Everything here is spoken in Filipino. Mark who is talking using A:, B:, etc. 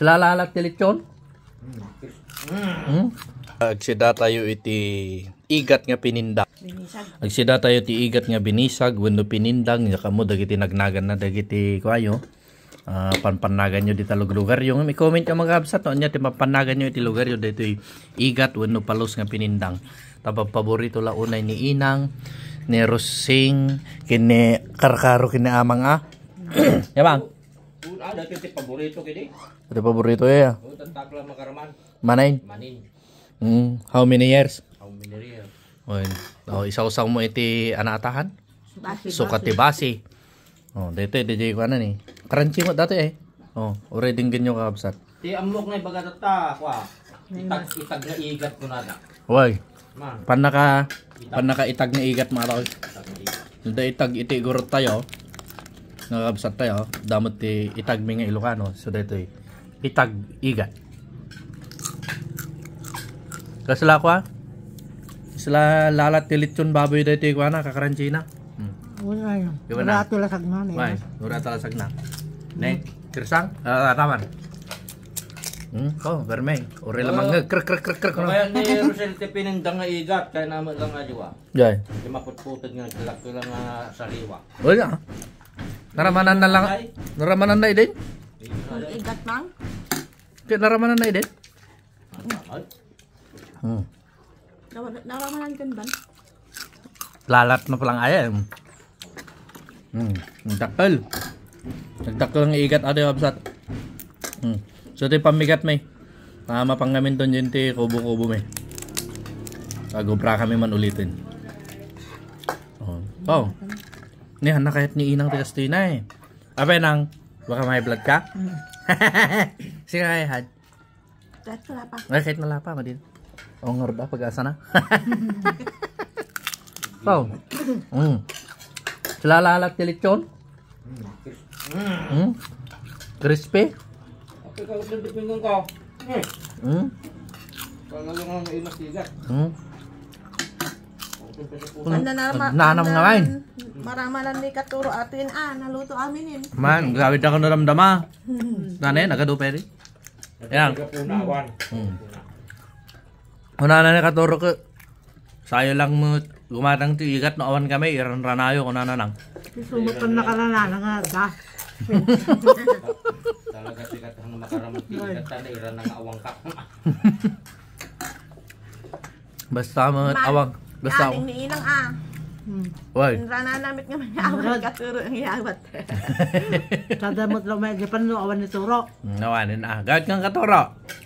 A: Lalalat ni lechon. Mm. Agsida tayo iti igat nga pinindag. Agsida tayo iti igat nga binisag wenno pinindang nga kamo dagiti nagnagan na dagiti kuayo. Uh, ah, panpanagan nyo dito lugar yung may comment ka mga absat no? nya ti mapanagan nyo iti lugar yung dito igat wenno palos nga pinindang tapang paborito la unay ni inang ni Rosing kini karkaro kini amang ah yabang Una, ah, dati ti paborito kini. Ito paborito eh. Ah. Oh, tatakla
B: makaraman. Manain? Manin.
A: Mm, how many years? How many years? Oy, oh, isa saw mo iti anatahan.
B: Basi. Sukat ti
A: basi. Oh, dito eh, DJ ko ano ni. Crunchy mo dati eh. Oh, already ganyo ka absat. Ti amlok na ibagat ta kwa. Itag itag na igat ko na. Hoy. Pan Panaka pan itag na igat mo raw. Itag na igat. Itag iti gurot tayo nga kabsat tayo oh. damot ti itag mi nga ilokano so daytoy eh. itag igat kasla ko sila lalat ti lechon baboy daytoy eh, ko na kakaranchi na hmm. wala yan wala ito lasag na wala wala lasag na ne hmm. kirsang uh, taman Hmm, ko, oh, vermeng. Uri lamang nga, krek, krek, krek, krek. Kaya ni Rosel te pinindang nga igat, kaya naman lang nga diwa. Jay. Di maputputod nga, kilak ko lang nga sariwa. Wala. Naramanan na lang. Naramanan na idin? Igat nang. Kaya naramanan na idin? Hmm. Naramanan kan ban? Lalat na palang ayam. Hmm. Nagdakal. Nagdakal ang igat ate absat. Hmm. So ito pamigat may. Tama pang gamin doon yun ti kubo-kubo may. Agobra kami man ulitin. Oh. Oh. Ni anak kahit ni Inang na eh. Apa nang? Baka may vlog ka? Mm. Sige kay Had. Kahit wala pa. Ay, kahit wala pa, madin. Ongor ba? Pag-asa na? so, mm. Sila lalat ni lechon? Mm. Crispy? Mm. Ano mm. Mm. Kung nanam nga man. Maramalan ni Katuro atin ah, naluto amin yun. Man, grabe na kang naramdama. Ah. Hmm. Nanay, nagaduperi. Eh. Yan. Hmm. Una na ni Katuro ko. Sayo lang mo gumatang ti igat no awan kami iran ranayo ko nananang. Sumutan na kananana nga da. Talaga sikat ang makaramang igat na iran nga awang ka. Basta mga awang. Basta ako. Ni inang ah. Hmm. Why? Nananamit nga man yawan ka turo ang yawat. Kada mo lang may gapan no awan ni turo. Nawanin hmm, ah. Gawit kang katuro.